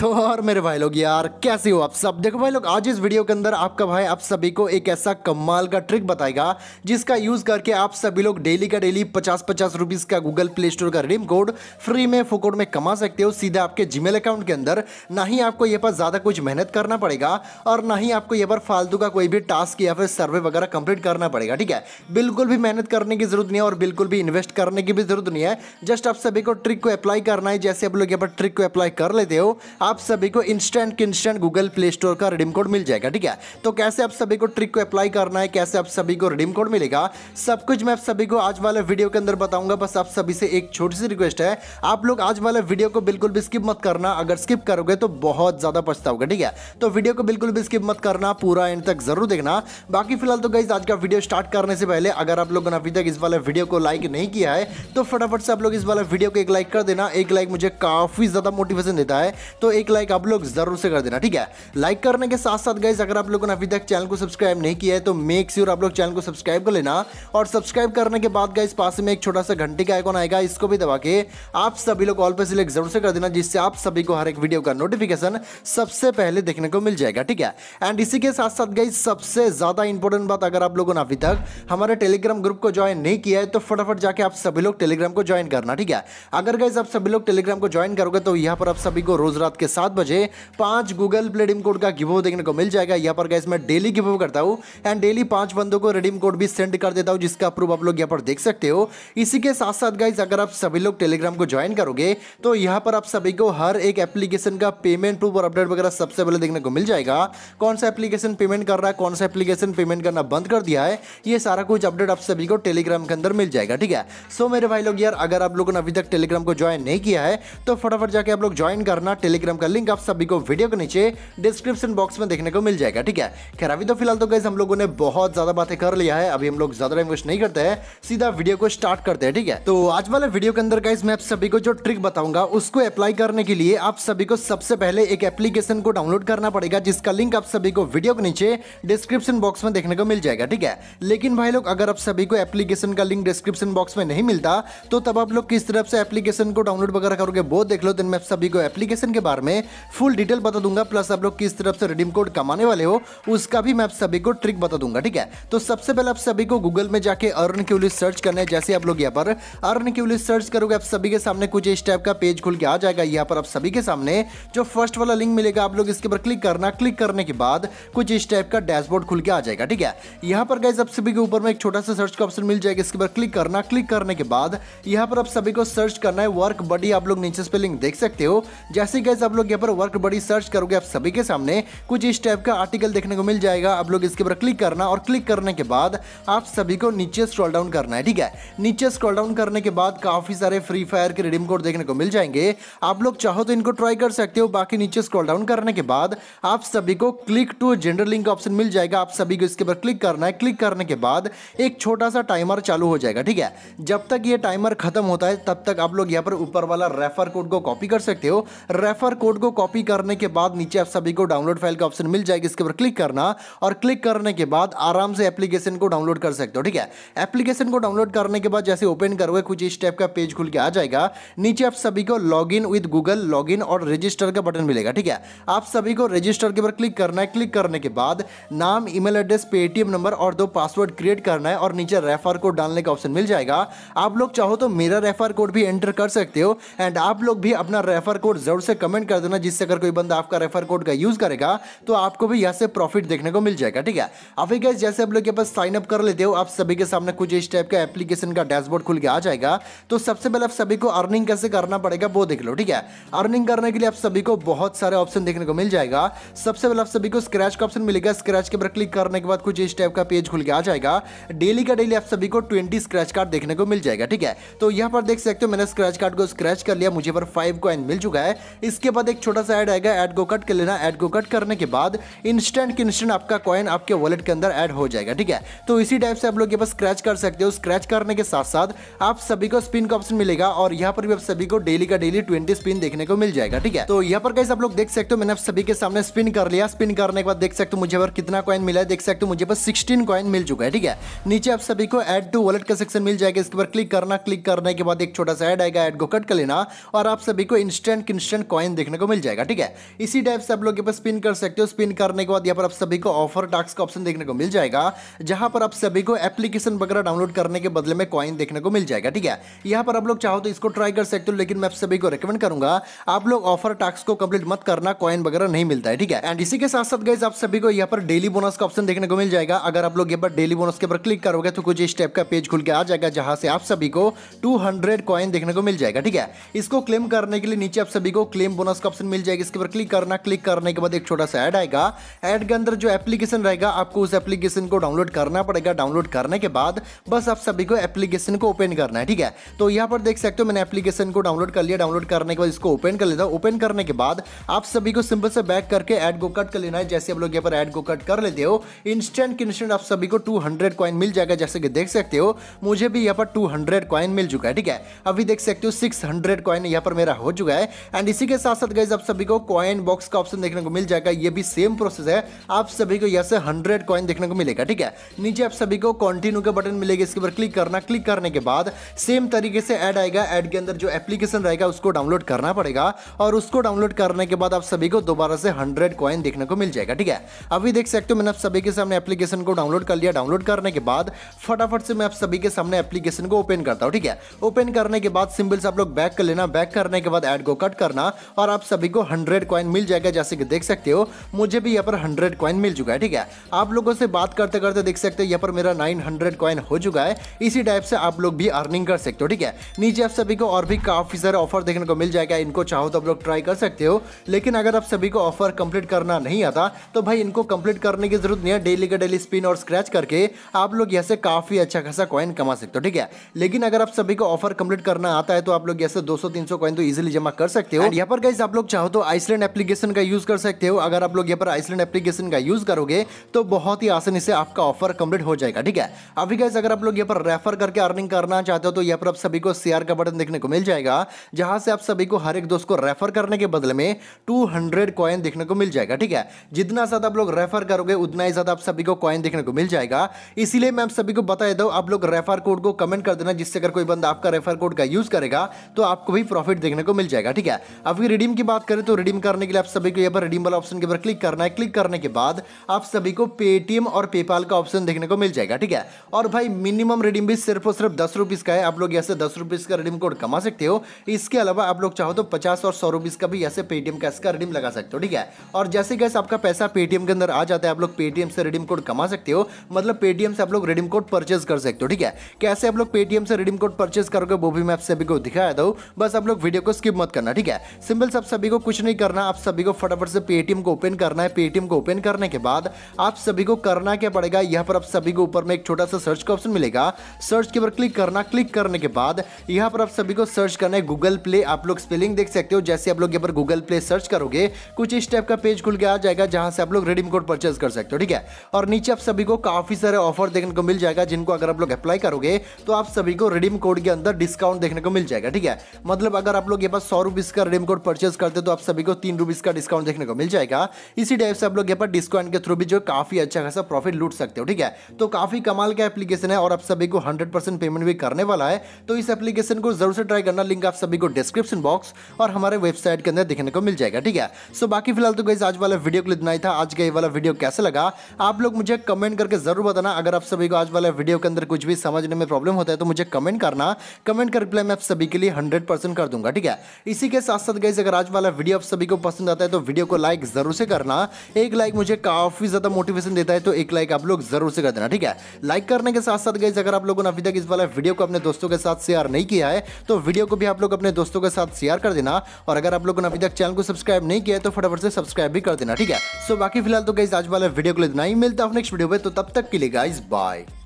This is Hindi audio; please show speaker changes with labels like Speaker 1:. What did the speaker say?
Speaker 1: तो और मेरे भाई लोग यार कैसे हो आप सब देखो भाई लोग आज इस वीडियो के अंदर आपका भाई आप सभी को एक ऐसा कमाल का ट्रिक बताएगा जिसका यूज़ करके आप सभी लोग डेली का डेली पचास पचास रुपीज़ का गूगल प्ले स्टोर का रिडीम कोड फ्री में फोकोड में कमा सकते हो सीधा आपके जीमेल अकाउंट के अंदर ना ही आपको ये पर ज़्यादा कुछ मेहनत करना पड़ेगा और ना ही आपको ये पर फालतू का कोई भी टास्क या फिर सर्वे वगैरह कंप्लीट करना पड़ेगा ठीक है बिल्कुल भी मेहनत करने की ज़रूरत नहीं है और बिल्कुल भी इन्वेस्ट करने की भी ज़रूरत नहीं है जस्ट आप सभी को ट्रिक को अप्लाई करना है जैसे आप लोग यहाँ पर ट्रिक को अप्लाई कर लेते हो आप सभी को instant instant Google Play Store का रिडीम कोड मिल जाएगा ठीक है तो कैसे आप सभी को ट्रिक को अप्लाई करना है कैसे आप सभी को रिडीम कोड मिलेगा सब कुछ मैं आप सभी को आज वाले वीडियो के अंदर बताऊंगा बस आप सभी से एक छोटी सी रिक्वेस्ट है आप लोग आज वाले वीडियो को बिल्कुल भी स्किप मत करना अगर स्किप करोगे तो बहुत ज़्यादा पछताओगे ठीक है तो वीडियो को बिल्कुल भी स्किप मत करना पूरा एंड तक जरूर देखना बाकी फिलहाल तो गई आज का वीडियो स्टार्ट करने से पहले अगर आप लोगों ने अभी तक इस वाले वीडियो को लाइक नहीं किया है तो फटाफट से आप लोग इस वाले वीडियो को एक लाइक कर देना एक लाइक मुझे काफ़ी ज़्यादा मोटिवेशन देता है तो एक लाइक आप लोग जरूर से कर देना ठीक है लाइक करने के साथ साथ गाइज अगर आप लोगों ने अभी तक चैनल को सब्सक्राइब नहीं किया है तो मेक श्योर आप लोग चैनल को सब्सक्राइब कर लेना और सब्सक्राइब करने के बाद गाइज पास में एक छोटा सा घंटे का आइकॉन आएगा इसको भी दबा के आप सभी लोग ऑल पे सिलेक्ट जरूर से कर देना जिससे आप सभी को हर एक वीडियो का नोटिफिकेशन सबसे पहले देखने को मिल जाएगा ठीक है एंड इसी के साथ साथ गाइज सबसे ज्यादा इंपॉर्टेंट बात अगर आप लोगों ने अभी तक हमारे टेलीग्राम ग्रुप को ज्वाइन नहीं किया है तो फटाफट जाके आप सभी लोग टेलीग्राम को ज्वाइन करना ठीक है अगर गाइज आप सभी लोग टेलीग्राम को ज्वाइन करोगे तो यहाँ पर आप सभी को रोज रात के के सात बजे पांच गूगल प्ले प्लेडिम कोड का गिवो देखने को मिल जाएगा यहाँ पर गैस मैं डेली गिवो करता हूँ एंड डेली पांच बंदों को रिडीम कोड भी सेंड कर देता हूँ जिसका प्रूफ आप लोग यहाँ पर देख सकते हो इसी के साथ साथ गाइज अगर आप सभी लोग टेलीग्राम को ज्वाइन करोगे तो यहाँ पर आप सभी को हर एक एप्लीकेशन का पेमेंट प्रूफ और अपडेट वगैरह सबसे पहले देखने को मिल जाएगा कौन सा एप्लीकेशन पेमेंट कर रहा है कौन सा एप्लीकेशन पेमेंट करना बंद कर दिया है ये सारा कुछ अपडेट आप सभी को टेलीग्राम के अंदर मिल जाएगा ठीक है सो मेरे भाई लोग यार अगर आप लोगों ने अभी तक टेलीग्राम को ज्वाइन नहीं किया है तो फटाफट जाके आप लोग ज्वाइन करना टेलीग्राम टेलीग्राम का लिंक आप सभी को वीडियो के नीचे डिस्क्रिप्शन बॉक्स में देखने को मिल जाएगा ठीक है खैर अभी तो फिलहाल तो गैस हम लोगों ने बहुत ज्यादा बातें कर लिया है अभी हम लोग ज्यादा टाइम वेस्ट नहीं करते हैं सीधा वीडियो को स्टार्ट करते हैं ठीक है तो आज वाले वीडियो के अंदर गैस मैं आप सभी को जो ट्रिक बताऊंगा उसको अप्लाई करने के लिए आप सभी को सबसे पहले एक एप्लीकेशन को डाउनलोड करना पड़ेगा जिसका लिंक आप सभी को वीडियो के नीचे डिस्क्रिप्शन बॉक्स में देखने को मिल जाएगा ठीक है लेकिन भाई लोग अगर आप सभी को एप्लीकेशन का लिंक डिस्क्रिप्शन बॉक्स में नहीं मिलता तो तब आप लोग किस तरफ से एप्लीकेशन को डाउनलोड वगैरह करोगे वो देख लो दिन में आप सभी को एप्लीकेशन के बारे में में फुल डिटेल बता दूंगा प्लस आप लोग किस तरफ से रिडीम कोड कमाने वाले हो उसका भी मैं आप सभी को ट्रिक बता दूंगा ठीक है तो सबसे पहले आप सभी को गूगल में जाके अर्न क्यू लिस्ट सर्च करने जैसे आप लोग यहाँ पर अर्न क्यू लिस्ट सर्च करोगे आप सभी के सामने कुछ इस टाइप का पेज खुल के आ जाएगा यहाँ पर आप सभी के सामने जो फर्स्ट वाला लिंक मिलेगा आप लोग इसके ऊपर क्लिक करना क्लिक करने के बाद कुछ इस टाइप का डैशबोर्ड खुल के आ जाएगा ठीक है यहाँ पर गाइज आप सभी के ऊपर में एक छोटा सा सर्च का ऑप्शन मिल जाएगा इसके ऊपर क्लिक करना क्लिक करने के बाद यहाँ पर आप सभी को सर्च करना है वर्क बडी आप लोग नीचे पे लिंक देख सकते हो जैसे गाइज आप लोग यहाँ पर वर्क बड़ी सर्च करोगे आप सभी के सामने कुछ इस टाइप का आर्टिकल देखने को मिल जाएगा आप लोग इसके ऊपर क्लिक करना और क्लिक करने के बाद आप सभी को नीचे स्क्रॉल डाउन करना है ठीक है नीचे स्क्रॉल डाउन करने के बाद काफ़ी सारे फ्री फायर के रिडीम कोड देखने को मिल जाएंगे आप लोग चाहो तो इनको ट्राई कर सकते हो बाकी नीचे स्क्रॉल डाउन करने के बाद आप सभी को click to generate link option मिल जाएगा आप सभी को इसके ऊपर क्लिक करना है क्लिक करने के बाद एक छोटा सा टाइमर चालू हो जाएगा ठीक है जब तक ये टाइमर खत्म होता है तब तक आप लोग यहाँ पर ऊपर वाला रेफर कोड को कॉपी कर सकते हो रेफर कोड कोड को कॉपी करने के बाद नीचे आप सभी को डाउनलोड फाइल का ऑप्शन मिल जाएगा इसके ऊपर क्लिक करना और क्लिक करने के बाद आराम से एप्लीकेशन को डाउनलोड कर सकते हो ठीक है एप्लीकेशन को डाउनलोड करने के बाद जैसे ओपन करोगे कुछ इस टाइप का पेज खुल के आ जाएगा नीचे आप सभी को log in with Google log in और रजिस्टर का बटन मिलेगा ठीक है आप सभी को रजिस्टर के ऊपर क्लिक करना है क्लिक करने के बाद नाम ईमेल एड्रेस पेटीएम नंबर और दो पासवर्ड क्रिएट करना है और नीचे रेफर कोड डालने का ऑप्शन मिल जाएगा आप लोग चाहो तो मेरा रेफर कोड भी एंटर कर सकते हो एंड आप लोग भी अपना रेफर कोड जरूर से कमेंट कमेंट कर देना जिससे अगर कोई बंदा आपका रेफर कोड का यूज़ करेगा तो आपको भी यहाँ से प्रॉफिट देखने को मिल जाएगा ठीक है अभी गैस जैसे आप लोग के पास साइन अप कर लेते हो आप सभी के सामने कुछ इस टाइप का एप्लीकेशन का डैशबोर्ड खुल के आ जाएगा तो सबसे पहले आप सभी को अर्निंग कैसे करना पड़ेगा वो देख लो ठीक है अर्निंग करने के लिए आप सभी को बहुत सारे ऑप्शन देखने को मिल जाएगा सबसे पहले आप सभी को स्क्रैच का ऑप्शन मिलेगा स्क्रैच के ऊपर क्लिक करने के बाद कुछ इस टाइप का पेज खुल के आ जाएगा डेली का डेली आप सभी को ट्वेंटी स्क्रैच कार्ड देखने को मिल जाएगा ठीक है तो यहाँ पर देख सकते हो मैंने स्क्रैच कार्ड को स्क्रैच कर लिया मुझे पर फाइव कॉइन मिल चुका है इसके बाद एक छोटा सा ऐड आएगा ऐड गो कट कर लेना ऐड गो कट करने के बाद इंस्टेंट इंस्टेंट आपका कॉइन आपके वॉलेट के अंदर ऐड हो जाएगा ठीक है तो इसी टाइप से आप लोग ये बस स्क्रैच कर सकते हो स्क्रैच करने के साथ साथ आप सभी को स्पिन का ऑप्शन मिलेगा और यहाँ पर भी आप सभी को डेली का डेली ट्वेंटी स्पिन देखने को मिल जाएगा ठीक है तो यहाँ पर कैसे आप लोग देख सकते हो मैंने आप सभी के सामने स्पिन कर लिया स्पिन करने के बाद देख सकते हो मुझे पर कितना कॉइन मिला है देख सकते हो मुझे पर सिक्सटीन कॉइन मिल चुका है ठीक है नीचे आप सभी को एड टू वॉलेट का सेक्शन मिल जाएगा इसके ऊपर क्लिक करना क्लिक करने के बाद एक छोटा सा एड आएगा एड को कट कर लेना और आप सभी को इंस्टेंट इंस्टेंट कॉइन देख देखने को मिल जाएगा ठीक है इसी टाइप से आप लोग यहाँ पर स्पिन कर सकते हो स्पिन करने के बाद यहाँ पर आप सभी को ऑफर टास्क का ऑप्शन देखने को मिल जाएगा जहां पर आप सभी को एप्लीकेशन वगैरह डाउनलोड करने के बदले में कॉइन देखने को मिल जाएगा ठीक है यहाँ पर आप लोग चाहो तो इसको ट्राई कर सकते हो लेकिन मैं आप सभी को रिकमेंड करूंगा आप लोग ऑफर टास्क को कंप्लीट मत करना कॉइन वगैरह नहीं मिलता है ठीक है एंड इसी के साथ साथ गाइज आप सभी को यहाँ पर डेली बोनस का ऑप्शन देखने को मिल जाएगा अगर आप लोग यहाँ पर डेली बोनस के ऊपर क्लिक करोगे तो कुछ इस टाइप का पेज खुल के आ जाएगा जहां से आप सभी को टू हंड्रेड कॉइन देखने को मिल जाएगा ठीक है इसको क्लेम करने के लिए नीचे आप सभी को क्लेम बोनस प्लस का ऑप्शन मिल जाएगा इसके ऊपर क्लिक करना क्लिक करने के बाद एक छोटा सा ऐड आएगा ऐड के अंदर जो एप्लीकेशन रहेगा आपको उस एप्लीकेशन को डाउनलोड करना पड़ेगा डाउनलोड करने के बाद बस आप सभी को एप्लीकेशन को ओपन करना है ठीक है तो यहाँ पर देख सकते हो मैंने एप्लीकेशन को डाउनलोड कर लिया डाउनलोड करने के बाद इसको ओपन कर लेता ओपन करने के बाद आप सभी को सिंपल से बैक करके एड को कट कर लेना है जैसे आप लोग यहाँ पर एड को कट कर लेते हो इंस्टेंट इंस्टेंट आप सभी को टू हंड्रेड कॉइन मिल जाएगा जैसे कि देख सकते हो मुझे भी यहाँ पर टू हंड्रेड कॉइन मिल चुका है ठीक है अभी देख सकते हो सिक्स हंड्रेड कॉइन यहाँ पर मेरा हो चुका है एंड इसी के साथ साथ गाइज आप सभी को कॉइन बॉक्स का ऑप्शन देखने को मिल जाएगा ये भी सेम प्रोसेस है आप सभी को यहाँ से हंड्रेड कॉइन देखने को मिलेगा ठीक है नीचे आप सभी को कॉन्टिन्यू का बटन मिलेगा इसके ऊपर क्लिक करना क्लिक करने के बाद सेम तरीके से ऐड आएगा ऐड के अंदर जो एप्लीकेशन रहेगा उसको डाउनलोड करना पड़ेगा और उसको डाउनलोड करने के बाद आप सभी को दोबारा से हंड्रेड कॉइन देखने को मिल जाएगा ठीक है अभी देख सकते हो मैंने आप सभी के सामने एप्लीकेशन को डाउनलोड कर लिया डाउनलोड करने के बाद फटाफट से मैं आप सभी के सामने एप्लीकेशन को ओपन करता हूँ ठीक है ओपन करने के बाद सिंबल से आप लोग बैक कर लेना बैक करने के बाद एड को कट करना और आप सभी को हंड्रेड कॉइन मिल जाएगा जैसे कि देख सकते हो मुझे भी यहाँ पर हंड्रेड कॉइन मिल चुका है ठीक है आप लोगों से बात करते करते देख सकते हो यहाँ पर मेरा नाइन हंड्रेड कॉइन हो चुका है इसी टाइप से आप लोग भी अर्निंग कर सकते हो ठीक है नीचे आप सभी को और भी काफ़ी सारे ऑफर देखने को मिल जाएगा इनको चाहो तो आप लोग ट्राई कर सकते हो लेकिन अगर आप सभी को ऑफर कंप्लीट करना नहीं आता तो भाई इनको कंप्लीट करने की जरूरत नहीं है डेली का डेली स्पिन और स्क्रैच करके आप लोग यहाँ से काफ़ी अच्छा खासा कॉइन कमा सकते हो ठीक है लेकिन अगर आप सभी को ऑफर कंप्लीट करना आता है तो आप लोग यहाँ से दो सौ तीन सौ कॉइन तो इजिली जमा कर सकते हो यहाँ पर गाइज आप लोग चाहो तो आइसलैंड एप्लीकेशन का यूज़ कर सकते हो अगर आप लोग यहाँ पर आइसलैंड एप्लीकेशन का यूज़ करोगे तो बहुत ही आसानी से आपका ऑफर कंप्लीट हो जाएगा ठीक है अभी गैस अगर आप लोग यहाँ पर रेफर करके अर्निंग करना चाहते हो तो यहाँ पर आप सभी को सीआर का बटन देखने को मिल जाएगा जहां से आप सभी को हर एक दोस्त को रेफर करने के बदले में टू हंड्रेड कॉइन देखने को मिल जाएगा ठीक है जितना ज़्यादा आप लोग रेफर करोगे उतना ही ज़्यादा आप सभी को कॉइन देखने को मिल जाएगा इसीलिए मैं आप सभी को बता देता हूँ आप लोग रेफर कोड को कमेंट कर देना जिससे अगर कोई बंदा आपका रेफर कोड का यूज़ करेगा तो आपको भी प्रॉफिट देखने को मिल जाएगा ठीक है अभी रिडीम की बात करें तो रिडीम करने के लिए आप सभी को यहाँ पर रिडीम वाला ऑप्शन के ऊपर क्लिक करना है क्लिक करने के बाद आप सभी को पेटीएम और पेपाल का ऑप्शन देखने को मिल जाएगा ठीक है और भाई मिनिमम रिडीम भी सिर्फ और सिर्फ दस रुपीज़ का है आप लोग यहाँ से दस रुपीज़ का रिडीम कोड कमा सकते हो इसके अलावा आप लोग चाहो तो पचास और सौ रुपीज़ का भी यहाँ से पेटीएम कैश का रिडीम लगा सकते हो ठीक है और जैसे कैसे आपका पैसा पेटीएम के अंदर आ जाता है आप लोग पेटीएम से रिडीम कोड कमा सकते हो मतलब पेटीएम से आप लोग रिडीम कोड परचेज कर सकते हो ठीक है कैसे आप लोग पेटीएम से रिडीम कोड परचेज करोगे वो भी मैं आप सभी को दिखाया था बस आप लोग वीडियो को स्किप मत करना ठीक है सिंपल आप सभी को कुछ नहीं करना आप सभी को फटाफट से पेटीएम को ओपन करना है पेटीएम को ओपन करने के बाद आप सभी को करना क्या पड़ेगा यहाँ पर आप सभी को ऊपर में एक छोटा सा सर्च का ऑप्शन मिलेगा सर्च के ऊपर क्लिक करना क्लिक करने के बाद यहाँ पर आप सभी को सर्च करना है गूगल प्ले आप लोग स्पेलिंग देख सकते हो जैसे आप लोग यहाँ पर गूगल प्ले सर्च करोगे कुछ इस टाइप का पेज खुल के आ जाएगा जहाँ से आप लोग रेडीम कोड परचेज कर सकते हो ठीक है और नीचे आप सभी को काफ़ी सारे ऑफर देखने को मिल जाएगा जिनको अगर आप लोग अप्लाई करोगे तो आप सभी को रेडीम कोड के अंदर डिस्काउंट देखने को मिल जाएगा ठीक है मतलब अगर आप लोग यहाँ पर सौ का रेडीम कोड परचेज परचेज करते तो आप सभी को तीन रुपीज़ का डिस्काउंट देखने को मिल जाएगा इसी टाइप से आप लोग यहाँ पर डिस्काउंट के थ्रू भी जो काफ़ी अच्छा खासा प्रॉफिट लूट सकते हो ठीक है तो काफ़ी कमाल का एप्लीकेशन है और आप सभी को हंड्रेड पेमेंट भी करने वाला है तो इस एप्लीकेशन को जरूर से ट्राई करना लिंक आप सभी को डिस्क्रिप्शन बॉक्स और हमारे वेबसाइट के अंदर देखने को मिल जाएगा ठीक है सो बाकी फिलहाल तो गई आज वाला वीडियो को लिए ही था आज का ये वाला वीडियो कैसे लगा आप लोग मुझे कमेंट करके जरूर बताना अगर आप सभी को आज वाला वीडियो के अंदर कुछ भी समझने में प्रॉब्लम होता है तो मुझे कमेंट करना कमेंट कर रिप्लाई मैं आप सभी के लिए हंड्रेड कर दूंगा ठीक है इसी के साथ साथ गई अगर आज वाला वीडियो आप सभी को पसंद आता है तो वीडियो को लाइक जरूर से करना एक लाइक मुझे काफी ज्यादा मोटिवेशन देता है तो एक लाइक आप लोग जरूर से कर देना ठीक है लाइक करने के साथ साथ गई अगर आप लोगों ने अभी तक इस वाला वीडियो को अपने दोस्तों के साथ शेयर नहीं किया है तो वीडियो को भी आप लोग अपने दोस्तों के साथ शेयर कर देना और अगर आप लोगों ने अभी तक चैनल को सब्सक्राइब नहीं किया है तो फटाफट से सब्सक्राइब भी कर देना ठीक है सो बाकी फिलहाल तो गाइज आज वाला वीडियो को लेना ही मिलता है नेक्स्ट वीडियो में तो तब तक के लिए गाइज बाय